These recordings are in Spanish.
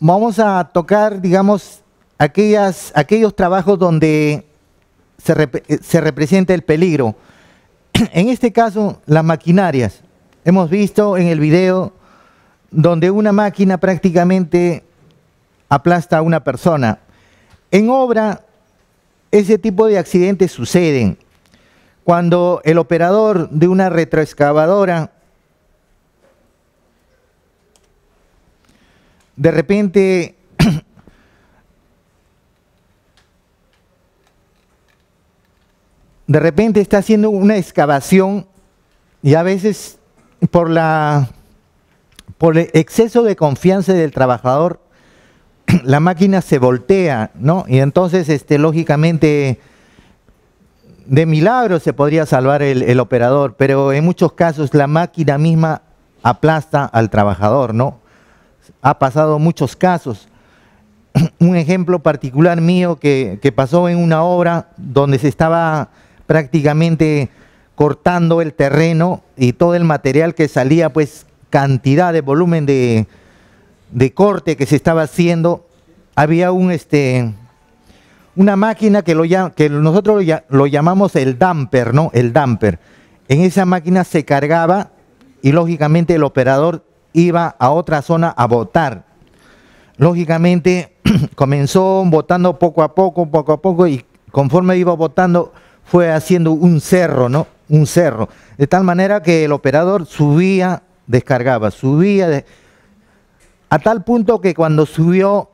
vamos a tocar, digamos, aquellos trabajos donde se, se representa el peligro. En este caso, las maquinarias. Hemos visto en el video donde una máquina prácticamente aplasta a una persona. En obra, ese tipo de accidentes suceden. Cuando el operador de una retroexcavadora de repente de repente está haciendo una excavación y a veces por la por el exceso de confianza del trabajador la máquina se voltea, ¿no? Y entonces este lógicamente de milagro se podría salvar el operador, pero en muchos casos la máquina misma aplasta al trabajador, ¿no? ha pasado muchos casos. Un ejemplo particular mío que, pasó en una obra donde se estaba prácticamente cortando el terreno y todo el material que salía, pues cantidad de volumen de, corte que se estaba haciendo, había un este, una máquina que, lo, nosotros lo, lo, llamamos el damper, ¿no? El damper. En esa máquina se cargaba y lógicamente el operador iba a otra zona a votar. Lógicamente comenzó votando poco a poco, poco a poco, y conforme iba votando fue haciendo un cerro, ¿no? Un cerro. De tal manera que el operador subía, descargaba, subía, a tal punto que cuando subió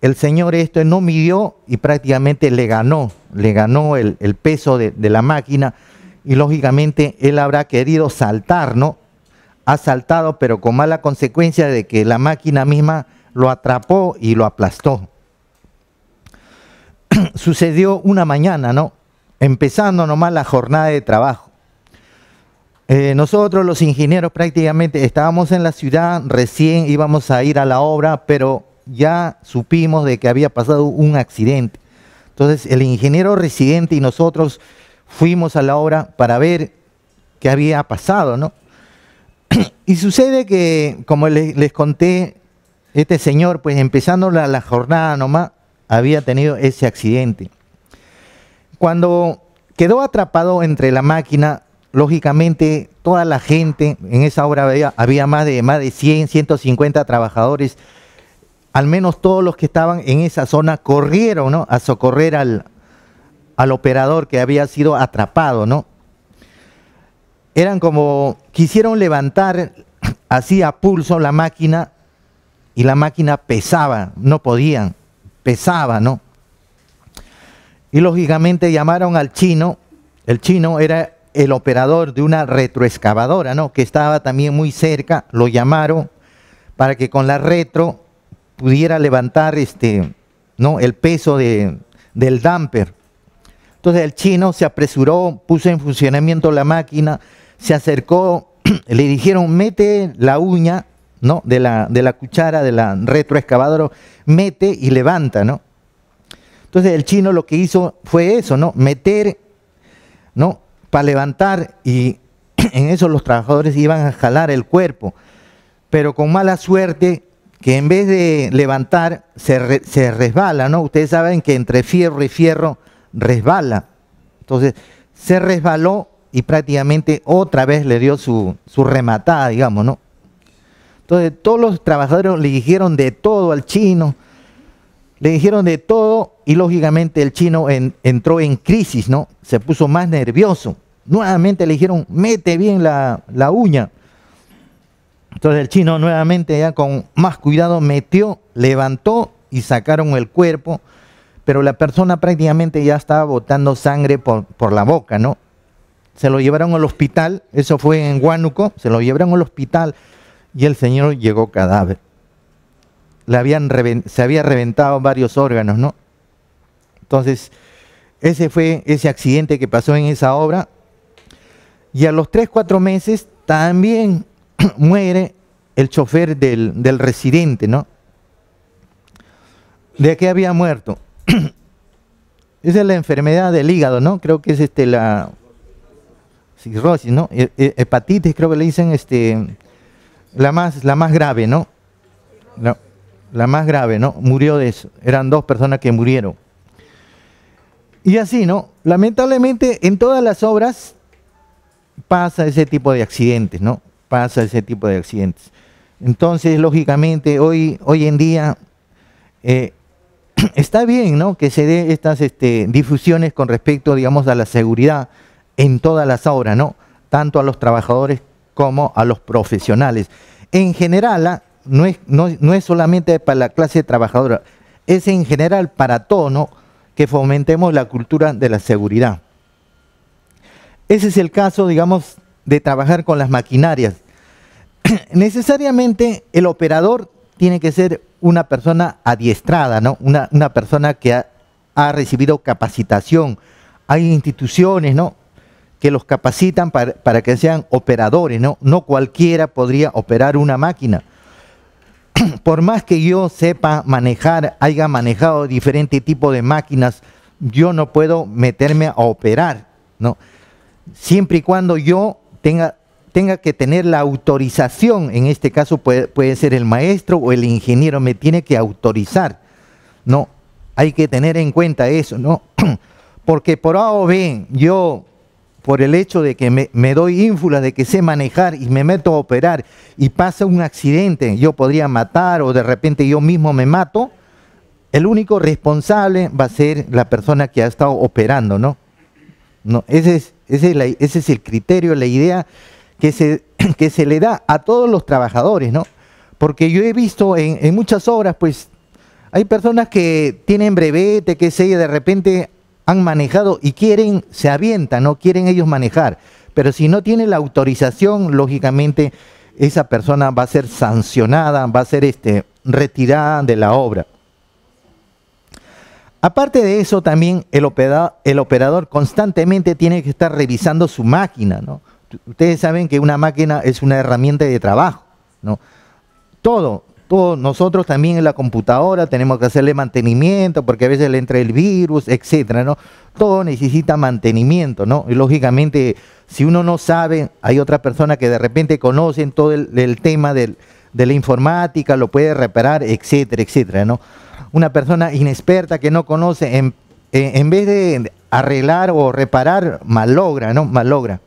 el señor esto no midió y prácticamente le ganó, le ganó el, peso de, de, la máquina y lógicamente él habrá querido saltar, ¿no? asaltado, pero con mala consecuencia de que la máquina misma lo atrapó y lo aplastó. Sucedió una mañana, ¿no? Empezando nomás la jornada de trabajo. Eh, nosotros los ingenieros prácticamente estábamos en la ciudad, recién íbamos a ir a la obra, pero ya supimos de que había pasado un accidente. Entonces el ingeniero residente y nosotros fuimos a la obra para ver qué había pasado, ¿no? y sucede que, como les, conté, este señor, pues empezando la, jornada nomás, había tenido ese accidente. Cuando quedó atrapado entre la máquina, lógicamente toda la gente, en esa obra había, más, de, más de 100, 150 trabajadores, al menos todos los que estaban en esa zona corrieron a socorrer al, al operador que había sido atrapado, ¿no? eran como, quisieron levantar así a pulso la máquina y la máquina pesaba, no podían, pesaba, ¿no? Y lógicamente llamaron al chino, el chino era el operador de una retroexcavadora, ¿no? Que estaba también muy cerca, lo llamaron para que con la retro pudiera levantar este, ¿no? el peso de, del damper. Entonces el chino se apresuró, puso en funcionamiento la máquina, se acercó, le dijeron, mete la uña, ¿no? De la, de la cuchara, de la retroexcavadora, mete y levanta, ¿no? Entonces el chino lo que hizo fue eso, ¿no? Meter, ¿no? Para levantar y en eso los trabajadores iban a jalar el cuerpo, pero con mala suerte que en vez de levantar se, se resbala, ¿no? Ustedes saben que entre fierro y fierro resbala. Entonces se resbaló y prácticamente otra vez le dio su, rematada, digamos, ¿no? Entonces todos los trabajadores le dijeron de todo al chino, le dijeron de todo y lógicamente el chino entró en crisis, ¿no? Se puso más nervioso. Nuevamente le dijeron, mete bien la, la uña. Entonces el chino nuevamente ya con más cuidado metió, levantó y sacaron el cuerpo, pero la persona prácticamente ya estaba botando sangre por, por la boca, ¿no? se lo llevaron al hospital, eso fue en Huánuco, se lo llevaron al hospital y el señor llegó cadáver. Le habían se había reventado varios órganos, ¿no? Entonces, ese fue ese accidente que pasó en esa obra. Y a los 3, 4 meses también muere el chofer del, del residente, ¿no? ¿De qué había muerto? Esa es la enfermedad del hígado, ¿no? Creo que es este la cirrosis, ¿no? E, e, hepatitis, creo que le dicen, este, la más, la más grave, ¿no? La, más grave, ¿no? Murió de eso. Eran dos personas que murieron. Y así, ¿no? Lamentablemente en todas las obras pasa ese tipo de accidentes, ¿no? Pasa ese tipo de accidentes. Entonces, lógicamente, hoy, hoy en día eh, está bien, ¿no? Que se den estas este, difusiones con respecto, digamos, a la seguridad en todas las obras, ¿no? Tanto a los trabajadores como a los profesionales. En general, ¿ah? no es, no, es solamente para la clase trabajadora, es en general para todo, ¿no? Que fomentemos la cultura de la seguridad. Ese es el caso, digamos, de trabajar con las maquinarias. Necesariamente el operador tiene que ser una persona adiestrada, ¿no? Una, persona que ha recibido capacitación. Hay instituciones, ¿no? que los capacitan para, que sean operadores, ¿no? No cualquiera podría operar una máquina. Por más que yo sepa manejar, haya manejado diferente tipo de máquinas, yo no puedo meterme a operar, ¿no? Siempre y cuando yo tenga, tenga que tener la autorización, en este caso puede, ser el maestro o el ingeniero, me tiene que autorizar, ¿no? Hay que tener en cuenta eso, ¿no? Porque por A o yo por el hecho de que me, doy ínfula, de que sé manejar y me meto a operar y pasa un accidente, yo podría matar o de repente yo mismo me mato, el único responsable va a ser la persona que ha estado operando, ¿no? no ese, es, ese es, ese es el criterio, la idea que se, le da a todos los trabajadores, ¿no? Porque yo he visto en, muchas obras, pues, hay personas que tienen brevete, que sé, de repente han manejado y quieren, se avientan, no quieren ellos manejar. Pero si no tiene la autorización, lógicamente esa persona va a ser sancionada, va a ser este, retirada de la obra. Aparte de eso, también el operador, constantemente tiene que estar revisando su máquina. ¿no? Ustedes saben que una máquina es una herramienta de trabajo. ¿no? Todo, todos nosotros también en la computadora tenemos que hacerle mantenimiento porque a veces le entra el virus, etcétera, ¿no? Todo necesita mantenimiento, ¿no? Y lógicamente, si uno no sabe, hay otra persona que de repente conocen todo el, tema de la informática, lo puede reparar, etcétera, etcétera, ¿no? Una persona inexperta que no conoce, en, en vez de arreglar o reparar, malogra, ¿no? Malogra.